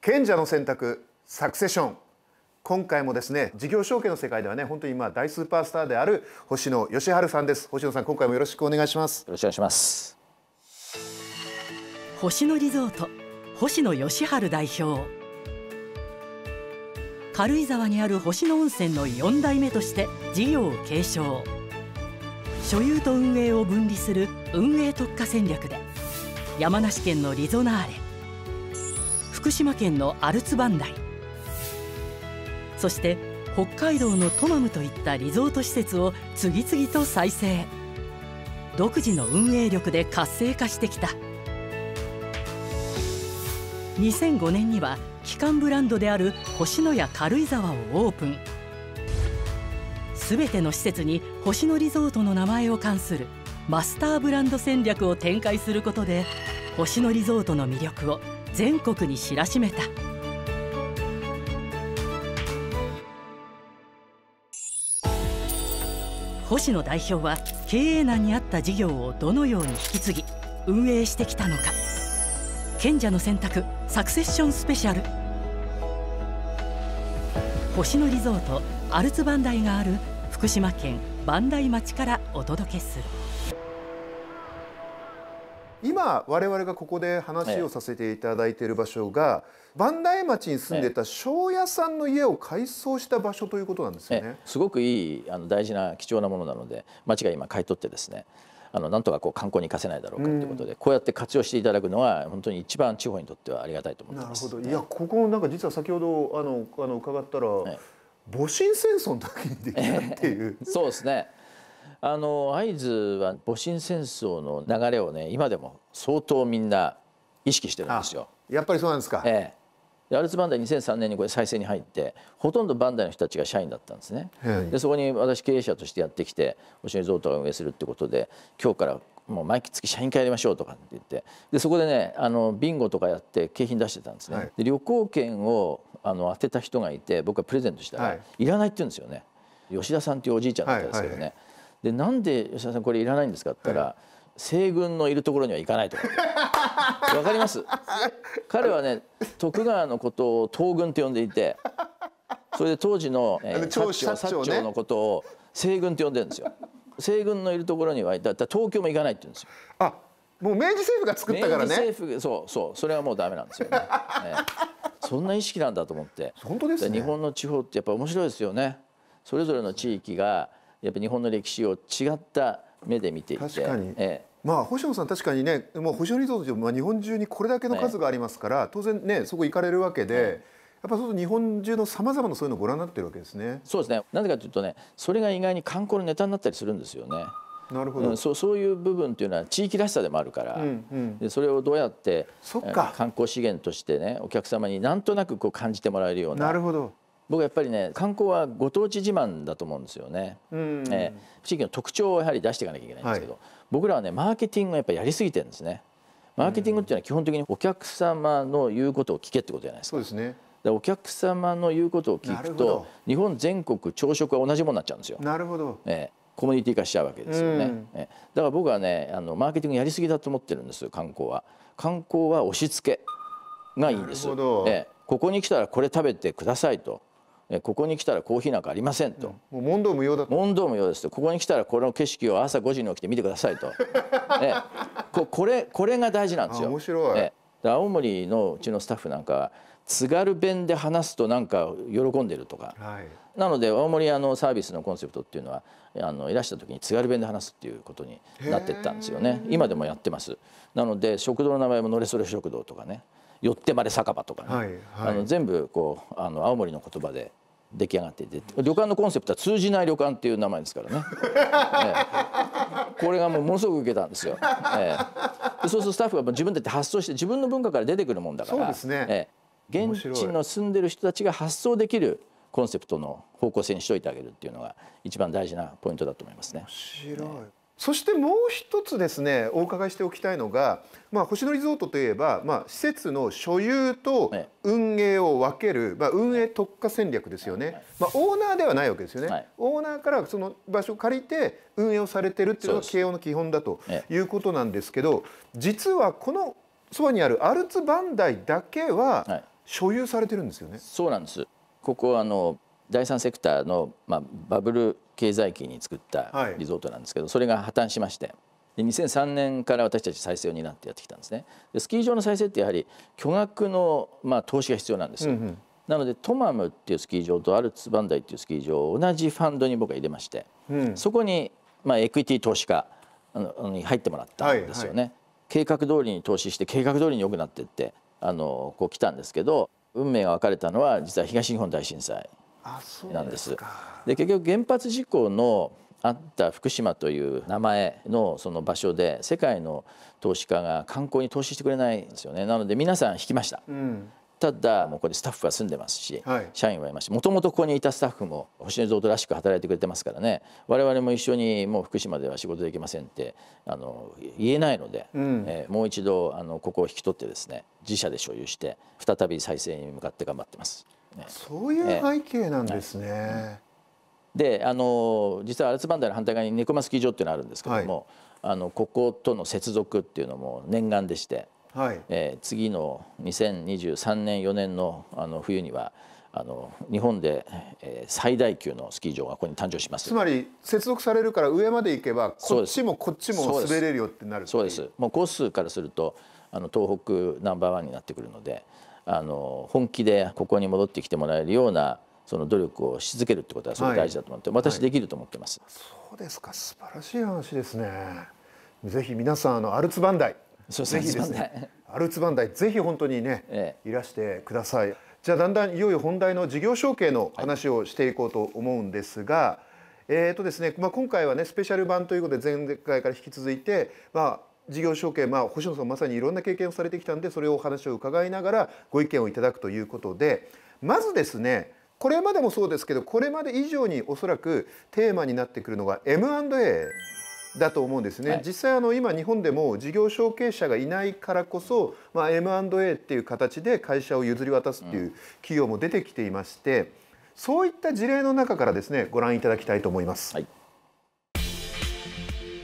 賢者の選択サクセション今回もですね事業承継の世界ではね本当に今大スーパースターである星野義治さんです星野さん今回もよろしくお願いしますよろしくお願いします星野リゾート星野義治代表軽井沢にある星野温泉の4代目として事業を継承所有と運営を分離する運営特化戦略で山梨県のリゾナーレ福島県のアルツダイそして北海道のトマムといったリゾート施設を次々と再生独自の運営力で活性化してきた2005年には基幹ブランドである星野や軽井沢をオープン全ての施設に星野リゾートの名前を冠するマスターブランド戦略を展開することで星野リゾートの魅力を全国に知らしめた星野代表は経営難にあった事業をどのように引き継ぎ運営してきたのか賢者の選択サクセッションスペシャル星野リゾートアルツバンダイがある福島県磐梯町からお届けする。今我々がここで話をさせていただいている場所が磐梯町に住んでた庄屋さんの家を改装した場所ということなんですよね。すごくいいあの大事な貴重なものなので町が今買い取ってですねあのなんとかこう観光に生かせないだろうかということで、うん、こうやって活用していただくのは本当に一番地方にとってはありがたいと思ってます。なるほどいやここなんか実は先ほどあのあの伺ったら、戊辰戦争の時にできたっていう、そうですねあの会津は戊辰戦争の流れをね今でも相当みんな意識してるんですよ。やっぱりそうなんですか、ええ、アルツバンダイ2003年にこれ再生に入ってほとんどバンダイの人たちが社員だったんですね。はい、でそこに私経営者としてやってきて星野蔵人が運営するってことで今日からもう毎月社員会やりましょうとかって言ってでそこでねあのビンゴとかやって景品出してたんですね、はい、で旅行券をあの当てた人がいて僕がプレゼントしたら、はい、いらないって言うんですよね吉田さんっていうおじいちゃんだったんですけどね、はいはいはいでなんで吉田さんこれいらないんですかって言ったら、はい、西軍のいるところには行かないと わかります彼はね徳川のことを東軍って呼んでいてそれで当時の、えー、長州長、のことを西軍って呼んでるんですよ西軍のいるところにはだった東京も行かないって言うんですよあもう明治政府が作ったからね明治政府そうそうそれはもうダメなんですよね、ね、そんな意識なんだと思って本当です、ね、日本の地方ってやっぱ面白いですよねそれぞれの地域がやっぱり日本の歴史を違った目で見ていて確かに、ええまあ、星野さん、確かにね、もう星野リゾートといは日本中にこれだけの数がありますから、ね、当然ね、そこ行かれるわけで、ね、やっぱそう日本中のさまざまなそういうのをご覧になってるわけですね。そうですねなぜかというとね、それが意外に観光のネタになったりするんですよね。なるほど、うん、そうそういう部分というのは地域らしさでもあるから、うんうん、でそれをどうやってそっか観光資源としてねお客様になんとなくこう感じてもらえるようななるほど僕はやっぱりね観光はご当地自慢だと思うんですよね、うえー、地域の特徴をやはり出していかなきゃいけないんですけど、はい、僕らはねマーケティングをやっぱりやりすぎてるんですねマーケティングっていうのは基本的にお客様の言うことを聞けってことじゃないですか、そうですねでお客様の言うことを聞くと日本全国朝食は同じものになっちゃうんですよなるほど、えー、コミュニティ化しちゃうわけですよね、うん、だから僕はねあのマーケティングやりすぎだと思ってるんです観光は観光は押し付けがいいんです、なるほど、ええ、ここに来たらこれ食べてくださいとここに来たらコーヒーなんかありませんと、うん、もう問答無用だ問答無用ですとここに来たらこの景色を朝5時に起きて見てくださいと、ね、ここれこれが大事なんですよ面白い、ね、青森のうちのスタッフなんか津軽弁で話すとなんか喜んでるとか、はい、なので青森あのサービスのコンセプトっていうのはあのいらした時に津軽弁で話すっていうことになってったんですよね今でもやってますなので食堂の名前ものれそれ食堂とかねよってまれ酒場とかね、はいはい、あの全部こうあの青森の言葉で出来上がってて旅館のコンセプトは通じない旅館っていう名前ですからね、えこれがもうものすごく受けたんですよ、ええ、でそうするとスタッフが自分たち発想して自分の文化から出てくるもんだから、ね、ええ、現地の住んでる人たちが発想できるコンセプトの方向性にしといてあげるっていうのが一番大事なポイントだと思いますね。面白い、えそしてもう一つですねお伺いしておきたいのが、まあ、星野リゾートといえば、まあ、施設の所有と運営を分ける、まあ、運営特化戦略ですよね、まあ、オーナーではないわけですよね、はい、オーナーからその場所を借りて運営をされてるっていうのが慶応の基本だということなんですけど実はこのそばにあるアルツバンダイだけは所有されてるんですよね。はい、そうなんですここはあの第三セクターの、まあ、バブル経済期に作ったリゾートなんですけど、それが破綻しましてで2003年から私たち再生を担ってやってきたんですねでスキー場の再生ってやはり巨額の、まあ、投資が必要なんですよ、うんうん、なのでトマムっていうスキー場とアルツバンダイっていうスキー場を同じファンドに僕は入れまして、うん、そこに、まあ、エクイティ投資家に入ってもらったんですよね、はいはい、計画通りに投資して計画通りに良くなってってあのこう来たんですけど運命が分かれたのは実は東日本大震災なんです。で結局原発事故のあった福島という名前のその場所で世界の投資家が観光に投資してくれないんですよねなので皆さん引きました、うん、ただもうこれスタッフは住んでますし、はい、社員はいましもともとここにいたスタッフも星野蔵とらしく働いてくれてますからね我々も一緒にもう福島では仕事できませんってあの言えないので、うん、えー、もう一度あのここを引き取ってですね自社で所有して再び再生に向かって頑張ってます。そういう背景なんですね。はい、であの実はアルツバンダの反対側にネコマスキー場っていうのがあるんですけども、はい、あのこことの接続っていうのも念願でして、はいえー、次の2023年4年のあの冬にはあの日本で、えー、最大級のスキー場がここに誕生しますつまり接続されるから上まで行けばこっちもこっちも滑れるよってなるそうですもうコースからするとあの東北ナンバーワンになってくるのであの本気でここに戻ってきてもらえるようなその努力をし続けるってことはすごい大事だと思って、はい、私できると思ってます、はい、そうですか素晴らしい話ですねぜひ皆さんあのアルツバンダイそうぜひですねアルツバンダイぜひ本当にね、ええ、いらしてくださいじゃあだんだんいよいよ本題の事業承継の話をしていこうと思うんですが、はい、えっ、ー、とですね、まあ今回はねスペシャル版ということで前回から引き続いてまあ事業承継、まあ、星野さんまさにいろんな経験をされてきたんでそれをお話を伺いながらご意見をいただくということでまずですねこれまでもそうですけどこれまで以上におそらくテーマになってくるのが M&A だと思うんですね、はい、実際あの今日本でも事業承継者がいないからこそ、まあ、M&A っていう形で会社を譲り渡すっていう企業も出てきていまして、そういった事例の中からですねご覧いただきたいと思います。はい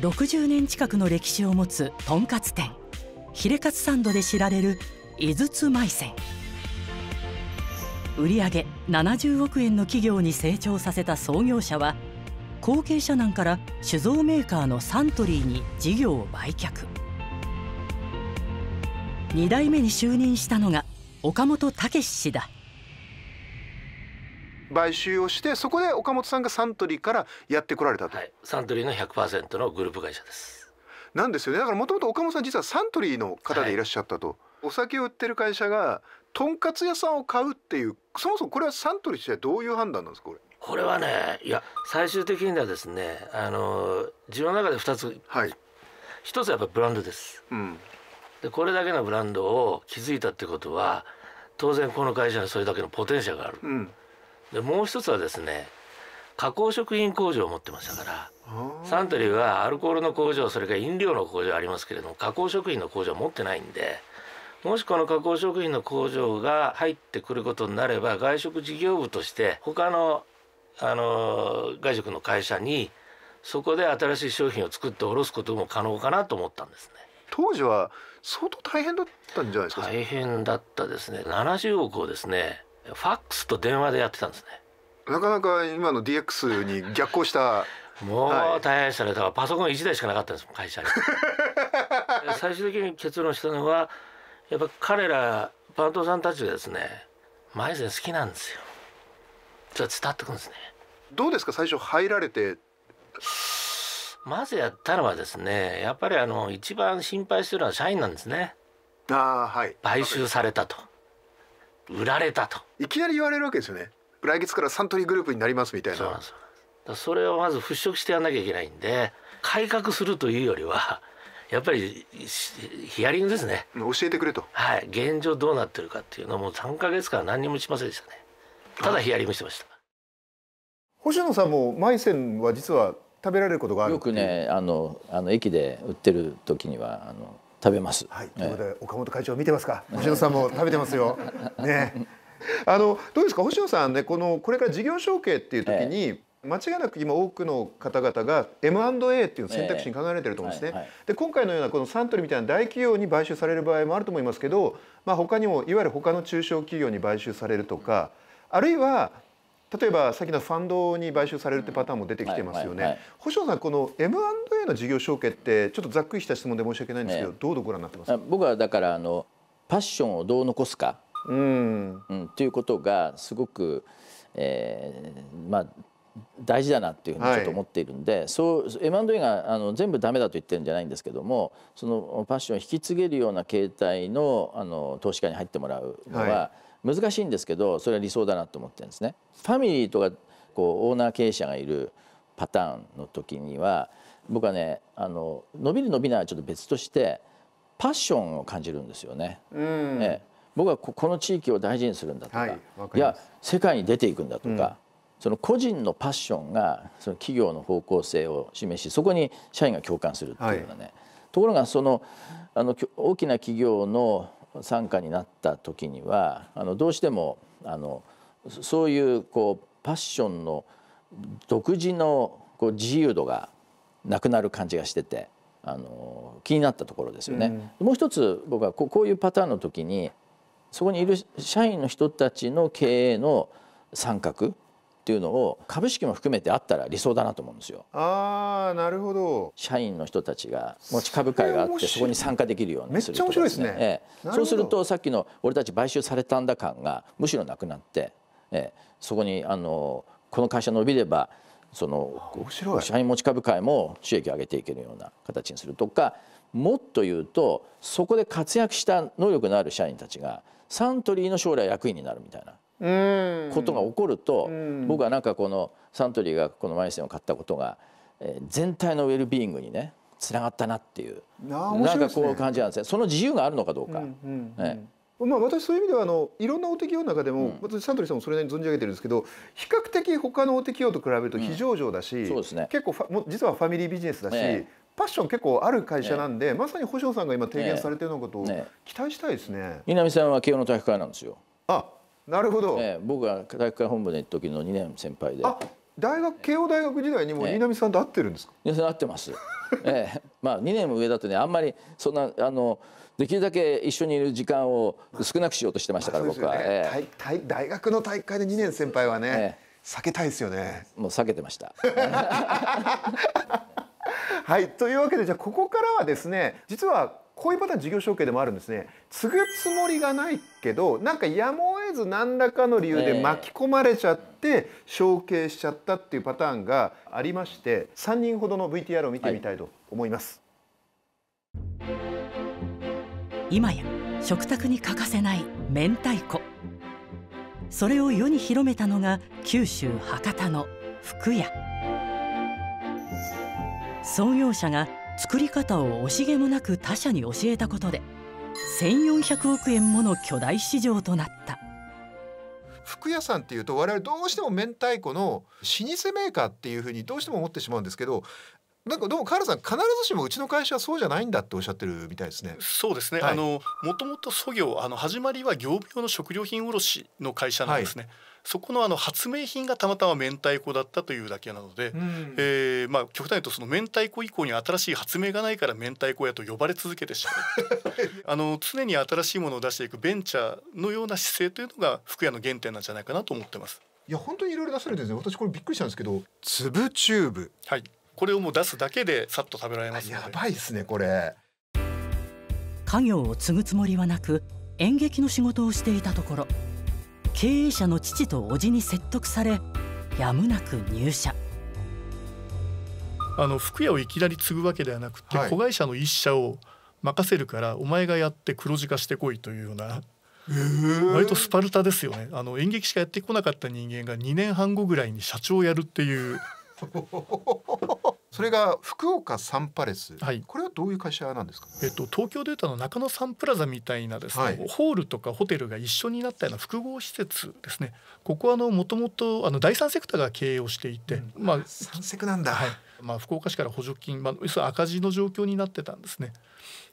60年近くの歴史を持つとんかつ店ヒレカツサンドで知られる井筒米線売上70億円の企業に成長させた創業者は後継者難から酒造メーカーのサントリーに事業を売却2代目に就任したのが岡本武氏だ買収をしてそこで岡本さんがサントリーからやってこられたと、はい、サントリーの100%のグループ会社ですなんですよねだからもともと岡本さん実はサントリーの方でいらっしゃったと、はい、お酒を売ってる会社がとんかつ屋さんを買うっていうそもそもこれはサントリーとしてはどういう判断なんですかこれこれはねいや最終的にはですねあの自分の中で2つ、はい、1つはやっぱブランドです、うん、でこれだけのブランドを築いたってことは当然この会社にそれだけのポテンシャルがある、うんでもう一つはですね加工食品工場を持ってましたからサントリーはアルコールの工場それから飲料の工場ありますけれども加工食品の工場を持ってないんでもしこの加工食品の工場が入ってくることになれば外食事業部として他のあの外食の会社にそこで新しい商品を作って卸すことも可能かなと思ったんですね。当時は相当大変だったんじゃないですか大変だったですね70億をですねファックスと電話でやってたんですねなかなか今の DX に逆行したもう大変でしたねだからパソコン1台しかなかったんです会社に 最終的に結論したのはやっぱ彼らバンドさんたちがですねマイ舞鶴好きなんですよじゃっと伝ってくるんですねどうですか最初入られてまずやったのはですねやっぱりあの一番心配するのは社員なんですねあはい買収されたと売られたといきなり言われるわけですよね来月からサントリーグループになりますみたいなそれをまず払拭してやんなきゃいけないんで改革するというよりは やっぱりヒアリングですね教えてくれとはい現状どうなってるかっていうのもう3か月間何もしませんでしたねただヒアリングしてました星野さんもマイセンは実は食べられることがあるよくねあのあの駅で売ってる時にはあの食べます。はい、ということで、えー、岡本会長見てますか。星野さんも食べてますよ。ね。あのどうですか星野さんねこのこれから事業承継っていう時に、えー、間違いなく今多くの方々が M&A っていう選択肢に考えられてると思うんですね。えーはいはい、で今回のようなこのサントリーみたいな大企業に買収される場合もあると思いますけど、まあ、他にもいわゆる他の中小企業に買収されるとかあるいは例えば先のファンドに買収されるってパターンも出てきてますよね。保証さんこの M&A の事業承継ってちょっとざっくりした質問で申し訳ないんですけど、ね、どうご覧になってます僕はだからあのパッションをどう残すかうん、うん、ということがすごく、えー、まあ大事だなっていうふうにちょっと思っているんで、はい、そう M&A があの全部ダメだと言ってるんじゃないんですけどもそのパッションを引き継げるような形態のあの投資家に入ってもらうのは、はい難しいんですけどそれは理想だなと思ってるんですね。ファミリーとかこうオーナー経営者がいるパターンの時には僕はねあの伸びる伸びないはちょっと別としてパッションを感じるんですよね。うええ、僕はここの地域を大事にするんだとかはい、いや世界に出ていくんだとか、うん、その個人のパッションがその企業の方向性を示しそこに社員が共感するっていうようなね、はい、ところがそのあの大きな企業の参加になった時にはあのどうしてもあのそういうこうパッションの独自のこう自由度がなくなる感じがしててあの気になったところですよね。うん、もう一つ僕はこういうパターンの時にそこにいる社員の人たちの経営の参画っていうのを株式も含めてあったら理想だなと思うんですよ。ああなるほど。社員の人たちが持ち株会があってそこに参加できるようにするとかですね。そうするとさっきの俺たち買収されたんだ感がむしろなくなって、ええ、そこにあのこの会社伸びればその社員持ち株会も収益を上げていけるような形にするとかもっと言うとそこで活躍した能力のある社員たちがサントリーの将来役員になるみたいなことが起こると僕はなんかこのサントリーがこのマイセンを買ったことが全体のウェルビーイングにねつながったなっていうなんかこういう感じなんですねその自由があるのかどうか。まあ、私そういう意味ではあのいろんな大手企業の中でも、私サントリーさんもそれなりに存じ上げてるんですけど比較的他の大手企業と比べると非上場だし、うん、そうですね、結構も実はファミリービジネスだし、ね、パッション結構ある会社なんで、ね、まさに保証さんが今提言されてるようなことを期待したいですね。ね南さんは慶応の体育会なんですよ。あなるほど、えー、僕が体育会本部の時の2年先輩で大学慶応大学時代にも新浪さんと会ってるんですか、えー、会ってますええ、まあ2年も上だとねあんまりそんなあのできるだけ一緒にいる時間を少なくしようとしてましたから、ね、僕は、ええ、大学の大会で2年先輩はね、ええ、避けたいですよねもう避けてました はいというわけでじゃあここからはですね実はこういうパターン事業承継でもあるんですね継ぐつもりがないけどなんかやむを得ず何らかの理由で巻き込まれちゃって承継しちゃったっていうパターンがありまして3人ほどの VTR を見てみたいと思います、はい、今や食卓に欠かせない明太子それを世に広めたのが九州博多の福屋創業者が作り方を惜しげもなく他社に教えたことで1400億円もの巨大市場となった服屋さんっていうと我々どうしても明太子の老舗メーカーっていうふうにどうしても思ってしまうんですけどなんかどうも河原さん必ずしもうちの会社はそうじゃないんだっておっしゃってるみたいですね。そうですね。はい、あのもともと祖業あの始まりは業務用の食料品卸の会社なんですね。はいそこのあの発明品がたまたま明太子だったというだけなので、うん、えー、まあ極端に言うとその明太子以降に新しい発明がないから明太子屋と呼ばれ続けてしまう あの常に新しいものを出していくベンチャーのような姿勢というのが福屋の原点なんじゃないかなと思ってます。いや本当にいろいろ出されてるんですね。私これびっくりしたんですけど、粒チューブ。はい。これをもう出すだけでさっと食べられますやばいですねこれ。家業を継ぐつもりはなく演劇の仕事をしていたところ経営者の父と叔父に説得されやむなく入社あの服屋をいきなり継ぐわけではなくて、はい、子会社の一社を任せるからお前がやって黒字化してこいというような割とスパルタですよねあの演劇しかやってこなかった人間が2年半後ぐらいに社長をやるっていう それが福岡サンパレス、はい、これはどういう会社なんですか、えっと、東京データの中野サンプラザみたいなですね、はい、ホールとかホテルが一緒になったような複合施設ですねここはあのもともと第三セクターが経営をしていて、うん、まあ、三セクなんだ、はいまあ、福岡市から補助金、まあ、要するに赤字の状況になってたんですね。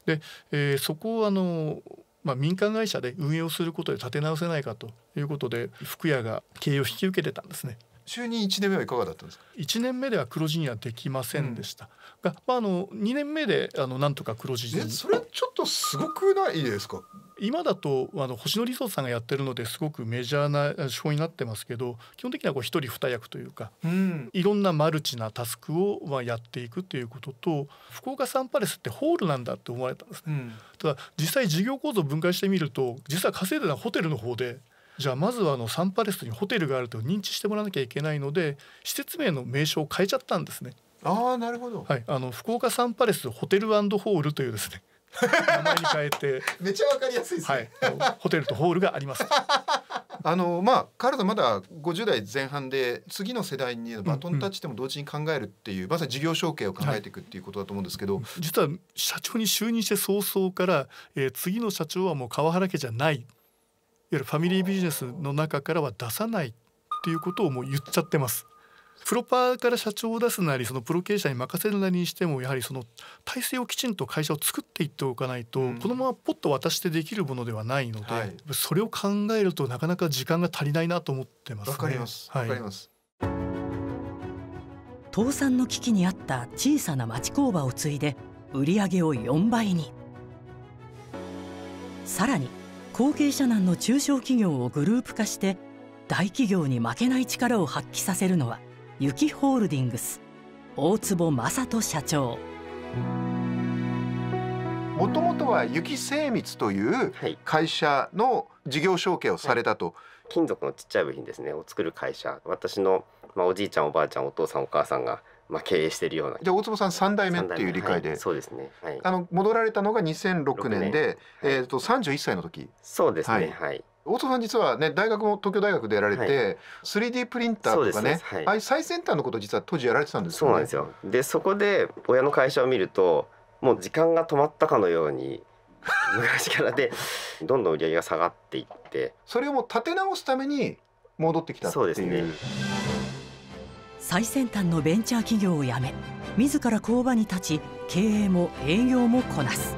で、えー、そこをあのまあ、民間会社で運営をすることで立て直せないかということで福屋が経営を引き受けてたんですね就任1年目はいかがだったんですか1年目では黒字にはできませんでした、うん、が、まあ、あの2年目であのなんとか黒字にそれちょっとすごくないですか今だとあの星野リゾーさんがやってるのですごくメジャーな手法になってますけど基本的にはこう一人二役というか、うん、いろんなマルチなタスクをまあやっていくということと福岡サンパレスってホールなんだって思われたんですね、うん、ただ実際事業構造を分解してみると実は稼いでのホテルの方でじゃあまずはあのサンパレスにホテルがあると認知してもらわなきゃいけないので施設名の名称を変えちゃったんですね。ああなるほど。はい、あの福岡サンパレスホテルホールというですね。名前に変えてめっちゃわかりやすいですね、はい、ホテルとホールがあります あのまあ彼らまだ50代前半で次の世代にバトンタッチでも同時に考えるっていう、うんうん、まさに事業承継を考えていくっていうことだと思うんですけど、はい、実は社長に就任して早々から、えー、次の社長はもう川原家じゃないゆるファミリービジネスの中からは出さないっていうことをもう言っちゃってます。プロパーから社長を出すなりそのプロ経営者に任せるなりにしてもやはりその体制をきちんと会社を作っていっておかないと、うん、このままポッと渡してできるものではないので、はい、それを考えるとなかなか時間が足りないなと思ってます、ね、かります。はい、かります。倒産の危機にあった小さな町工場を継いで売り上げを4倍に。さらに後継者難の中小企業をグループ化して大企業に負けない力を発揮させるのはユキホールディングス大坪正人社長もともとはユキ精密という会社の事業承継をされたと、はい、金属のちっちゃい部品ですねを作る会社私の、まあ、おじいちゃんおばあちゃんお父さんお母さんがまあ、経営しているようなじゃあ大坪さん3代目っていう理解で、はい、そうですね、はい、あの戻られたのが2006年で年、はい、えー、と31歳の時そうですねはい、大坪さん実はね大学も東京大学でやられて、はい、3D プリンターとかね、はい、ああいう最先端のこと実は当時やられてたんですよね。そうなんですよでそこで親の会社を見るともう時間が止まったかのように昔からで どんどん売り上げが下がっていってそれをもう立て直すために戻ってきたっていうそうですね最先端のベンチャー企業を辞め自ら工場に立ち経営も営業もこなす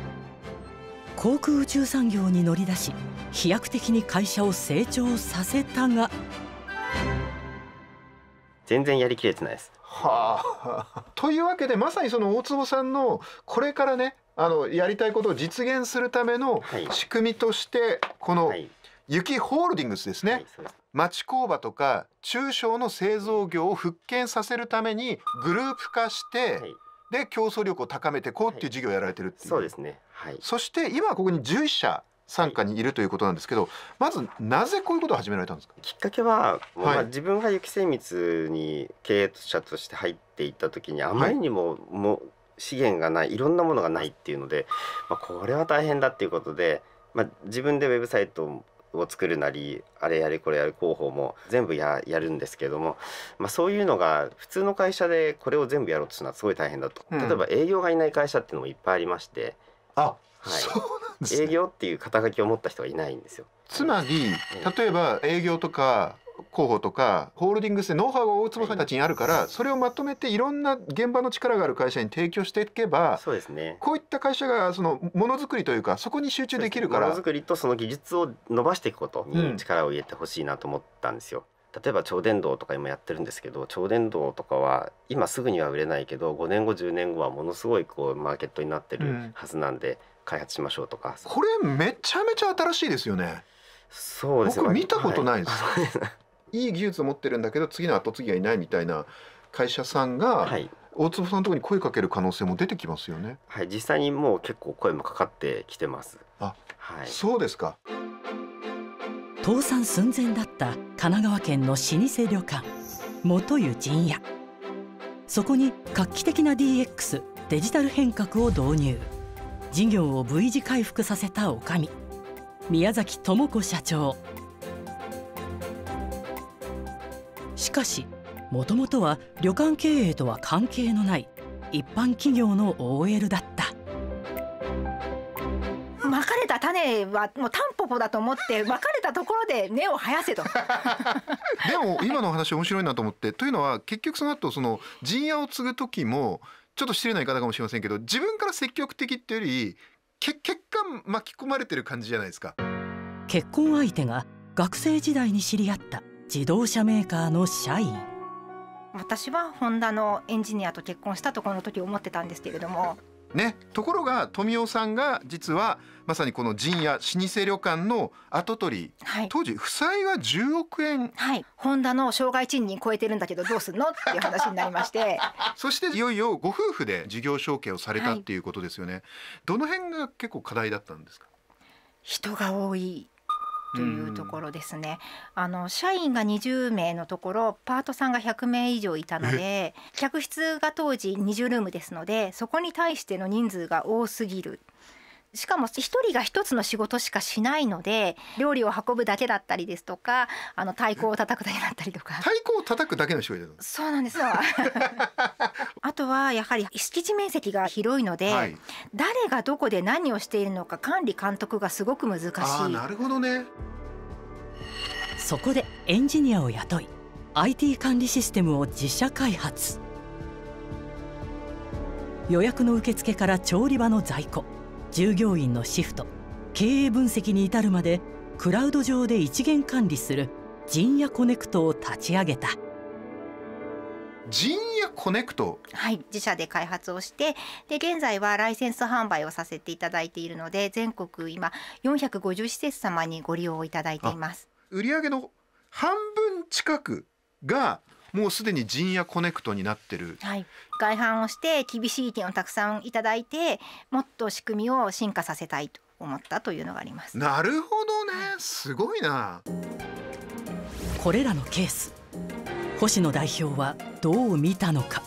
航空宇宙産業に乗り出し飛躍的に会社を成長させたが全然やりきれてないです。はあ、というわけでまさにその大坪さんのこれからねあのやりたいことを実現するための仕組みとしてこの雪ホールディングスですね、はい、町工場とか中小の製造業を復権させるためにグループ化して、はい、で競争力を高めていこうっていう事業をやられてるっていう、そうですね、はい、そして今ここに11社参加にいるということなんですけど、まずなぜこういうことを始められたんですかきっかけは、まあ、自分が雪精密に経営者として入っていった時にあまりにも,、もう資源がないいろんなものがないっていうので、まあ、これは大変だっていうことで、まあ、自分でウェブサイトを作るなりあれやれこれやる広報も全部やるんですけれども、まあ、そういうのが普通の会社でこれを全部やろうとするのはすごい大変だと、うん、例えば営業がいない会社っていうのもいっぱいありましてあ、はいね、営業っていう肩書きを持った人がいないんですよ。つまり例えば営業とか広報とかホールディングスでノウハウが大坪さんたちにあるから、それをまとめていろんな現場の力がある会社に提供していけばそうですねこういった会社がそのものづくりというかそこに集中できるからものづくりとその技術を伸ばしていくことに力を入れてほしいなと思ったんですよ。うん、例えば超電導とか今やってるんですけど超電導とかは今すぐには売れないけど5年後10年後はものすごいこうマーケットになってるはずなんで開発しましょうとか、うん、これめちゃめちゃ新しいですよねそうですね。僕見たことないです。はい いい技術を持ってるんだけど次の後継ぎはいないみたいな会社さんが、はい、大坪さんのとこに声かける可能性も出てきますよね。はい、実際にもう結構声もかかってきてます。あ、はい、そうですか。倒産寸前だった神奈川県の老舗旅館元湯陣屋。そこに画期的な DX デジタル変革を導入。事業を V 字回復させた女将宮崎智子社長。しかしもともとは旅館経営とは関係のない一般企業の OL だったまかれた種はもうタンポポだと思ってまかれたところで根を生やせと でも今の話面白いなと思ってというのは結局その後その陣屋を継ぐ時もちょっと失礼な言い方かもしれませんけど自分から積極的っていうより結果巻き込まれてる感じじゃないですか結婚相手が学生時代に知り合った自動車メーカーの社員私はホンダのエンジニアと結婚したとこの時思ってたんですけれどもね、ところが富夫さんが実はまさにこの陣屋老舗旅館の跡取り、はい、当時負債が10億円、はい、ホンダの障害賃金超えてるんだけどどうすんのっていう話になりまして そしていよいよご夫婦で事業承継をされたっていうことですよね、はい、どの辺が結構課題だったんですか人が多いというところですね、うん、あの社員が20名のところパートさんが100名以上いたので客室が当時20ルームですのでそこに対しての人数が多すぎるしかも一人が一つの仕事しかしないので料理を運ぶだけだったりですとかあの太鼓を叩くだけだったりとか 太鼓を叩くだけの仕事そうなんですよ あとはやはり敷地面積が広いので、はい、誰がどこで何をしているのか管理監督がすごく難しいなるほどねそこでエンジニアを雇い IT 管理システムを自社開発予約の受付から調理場の在庫従業員のシフト経営分析に至るまでクラウド上で一元管理する陣屋コネクトを立ち上げた陣屋コネクトはい自社で開発をしてで現在はライセンス販売をさせていただいているので全国今450施設様にご利用いただいています売上の半分近くがもうすでに陣屋コネクトになってる、はい、外反をして厳しい意見をたくさんいただいてもっと仕組みを進化させたいと思ったというのがありますなるほどね、すごいなこれらのケース星野代表はどう見たのか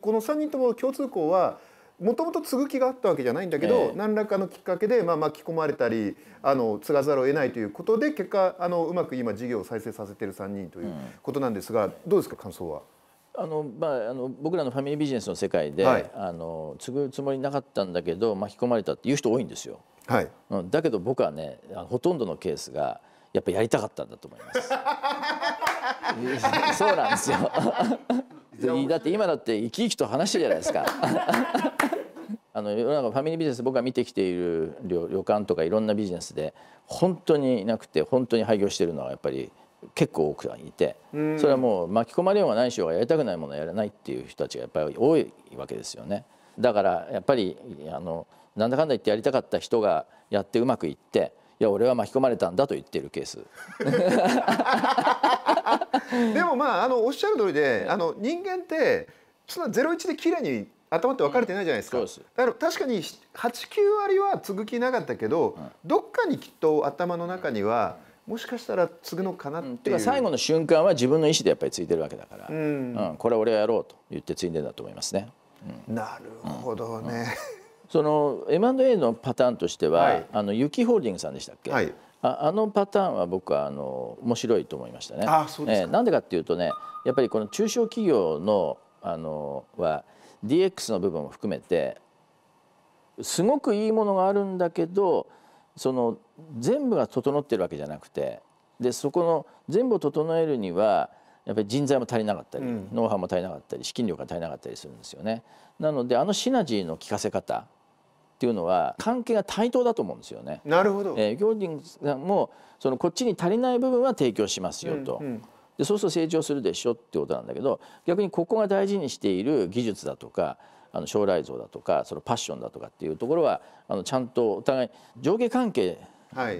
この3人とも共通項はもともと継ぐ気があったわけじゃないんだけど、えー、何らかのきっかけで、まあ、巻き込まれたりあの継がざるを得ないということで結果あのうまく今事業を再生させてる3人ということなんですが、どうですか感想は。あのまあ、あの僕らのファミリービジネスの世界で、はい、あの継ぐつもりなかったんだけど巻き込まれたっていう人多いんですよ、はい、うん、だけど僕はねほとんどのケースがやっぱやりたかったんだと思います そうなんですよだって今だって生き生きと話してるじゃないですか あの世の中ファミリービジネス僕が見てきている旅館とかいろんなビジネスで本当にいなくて本当に廃業してるのはやっぱり結構多くはいてそれはもう巻き込まれようがないしようがやりたくないものはやらないっていう人たちがやっぱり多いわけですよね。だからやっぱりあのなんだかんだ言ってやりたかった人がやってうまくいっていや俺は巻き込まれたんだと言ってるケース。でもまああのおっしゃる通りであの人間ってそんなゼロ一で綺麗に頭って分かれてないじゃないですか、うん、すだから確かに89割は続きなかったけど、うん、どっかにきっと頭の中には、うんもしかしたら継ぐのかなっていう、うん、最後の瞬間は自分の意思でやっぱり継いでるわけだから、うん、うん、これは俺はやろうと言って継いでんだと思いますね。うん、なるほどね、その M&A のパターンとしては、はい、あのユキホールディングさんでしたっけ、はい、ああのパターンは僕はあの面白いと思いましたね。あそうですえー、なんでかっていうとねやっぱりこの中小企業のあのは DX の部分を含めてすごくいいものがあるんだけどその全部が整ってるわけじゃなくてでそこの全部を整えるにはやっぱり人材も足りなかったり、うん、ノウハウも足りなかったり資金量が足りなかったりするんですよね。なのであのシナジーの効かせ方っていうのは関係が対等だと思うんですよね。なるほど。えー、行人さんもそのこっちに足りない部分は提供しますよと。うんうんでそうすると成長するでしょってことなんだけど逆にここが大事にしている技術だとかあの将来像だとかそのパッションだとかっていうところはあのちゃんとお互い上下関係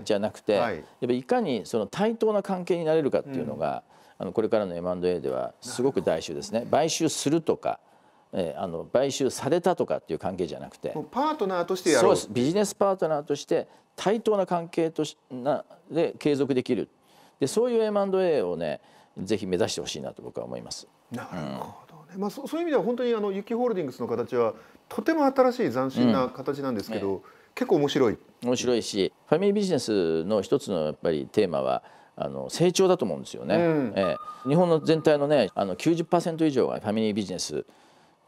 じゃなくて、はい、やっぱりいかにその対等な関係になれるかっていうのが、うん、あのこれからの M&A ではすごく大衆ですね。買収するとかえー、あの買収されたとかっていう関係じゃなくてパートナーとしてやそうですビジネスパートナーとして対等な関係としなで継続できるでそういう M&A をねぜひ目指してほしいなと僕は思います。なるほど、ね、まあ、そういう意味では本当にあの雪ホールディングスの形はとても新しい斬新な形なんですけど、うん、結構面白い面白いしファミリービジネスの一つのやっぱりテーマはあの成長だと思うんですよね、うん、え日本の全体のねあの90%以上はファミリービジネス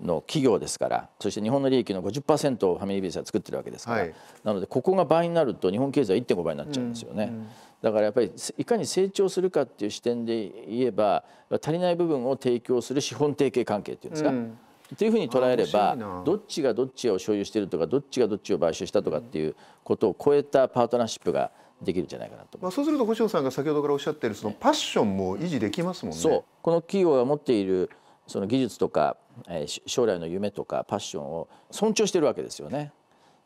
の企業ですからそして日本の利益の50%をファミリービジネスは作ってるわけですから、はい、なのでここが倍になると日本経済1.5倍になっちゃうんですよね。うんうんだからやっぱりいかに成長するかっていう視点で言えば足りない部分を提供する資本提携関係っていうんですか、うん、っていうふうに捉えればどっちがどっちを所有してるとかどっちがどっちを買収したとかっていうことを超えたパートナーシップができるんじゃないかなとまあ、そうすると星野さんが先ほどからおっしゃってるそのパッションも維持できますもんね。この企業が持っているその技術とか、将来の夢とかパッションを尊重してるわけですよね。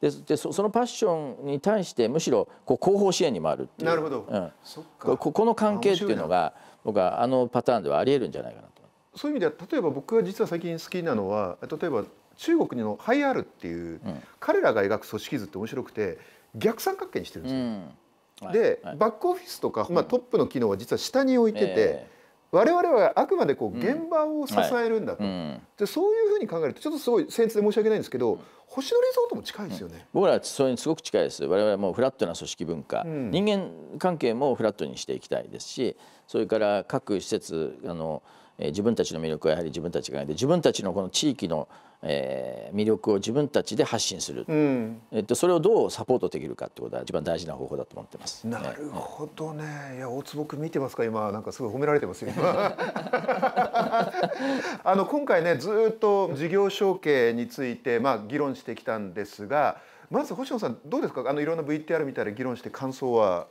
ででそのパッションに対してむしろこう後方支援に回るっていうなるほど、うん、そっかここの関係っていうのが僕はあのパターンではありえるんじゃないかなとそういう意味では例えば僕が実は最近好きなのは例えば中国のハイアールっていう、うん、彼らが描く組織図って面白くて逆三角形にしてるんですよ。うんはい、で、はい、バックオフィスとか、まあ、トップの機能は実は下に置いてて、えー我々はあくまでこう現場を支えるんだと、でそういうふうに考えるとちょっとすごい僭越で申し訳ないんですけど星野リゾートも近いですよね、僕らはそれにすごく近いです我々はもうフラットな組織文化、人間関係もフラットにしていきたいですしそれから各施設あのえ自分たちの魅力はやはり自分たちがで自分たちのこの地域の、え魅力を自分たちで発信する、うん、えっと、それをどうサポートできるかってことは一番大事な方法だと思ってます。なるほどね。ねいや大坪君見てますか今なんかすごい褒められてますよ。あの今回ねずっと事業承継についてまあ議論してきたんですが。まず星野さんどうですかあのいろんな VTR みたいな議論して感想は、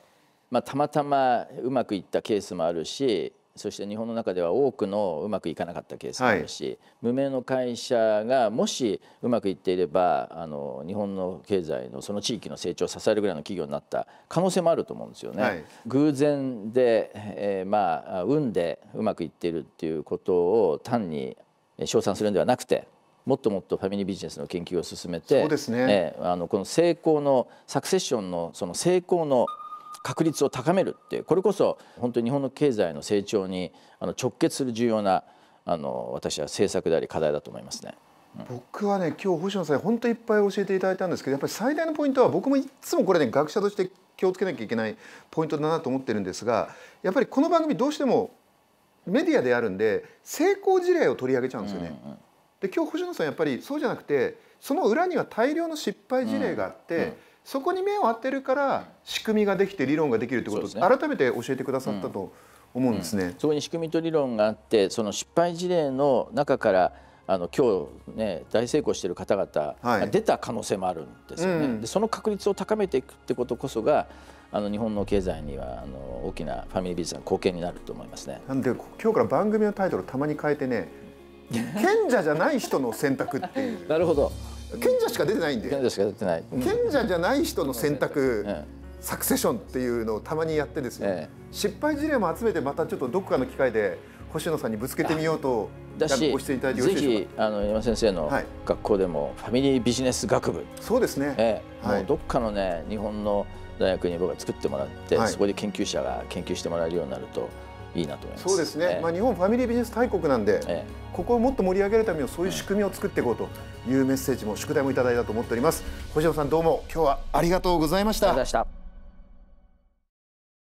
まあ、たまたまうまくいったケースもあるしそして日本の中では多くのうまくいかなかったケースがあるし、はい、無名の会社がもしうまくいっていればあの日本の経済のその地域の成長を支えるぐらいの企業になった可能性もあると思うんですよね。はい、偶然で、えー、まあ運でうまくいっているっていうことを単に称賛するんではなくてもっともっとファミリービジネスの研究を進めてそうですね、えあのこの成功のサクセッションのその成功の確率を高めるってこれこそ本当に日本の経済の成長にあの直結する重要なあの私は政策であり課題だと思いますね。僕はね今日星野さん本当いっぱい教えていただいたんですけどやっぱり最大のポイントは僕もいつもこれね学者として気をつけなきゃいけないポイントだなと思ってるんですがやっぱりこの番組どうしてもメディアであるんで成功事例を取り上げちゃうんですよね。うんうん、で今日星野さんやっぱりそうじゃなくてその裏には大量の失敗事例があって、うんうんそこに目を当てるから仕組みができて理論ができるってことを、ね、改めて教えてくださったと思うんですね、うんうん、そこに仕組みと理論があってその失敗事例の中からあの今日ね大成功している方々が出た可能性もあるんですよね、はいうん、でその確率を高めていくってことこそがあの日本の経済にはあの大きなファミリービジネスの貢献になると思いますねなんで今日から番組のタイトルたまに変えてね賢者じゃない人の選択っていう なるほど賢者しか出てないんで賢者しか出てない、うん、賢者じゃない人の選択、サクセションっていうのをたまにやってですね、ええ、失敗事例も集めてまたちょっとどこかの機会で星野さんにぶつけてみようとだししていただいてよろしいでしあの山先生の学校でも、ファミリービジネス学部、そうですね、ええ、はい、もうどっかのね日本の大学に僕は作ってもらって、はい、そこで研究者が研究してもらえるようになるといいなと思いますそうですね、ええ、まあ、日本ファミリービジネス大国なんで、え、ここをもっと盛り上げるためのそういう仕組みを作っていこうと、いうメッセージも宿題もいただいたと思っております星野さんどうも今日はありがとうございました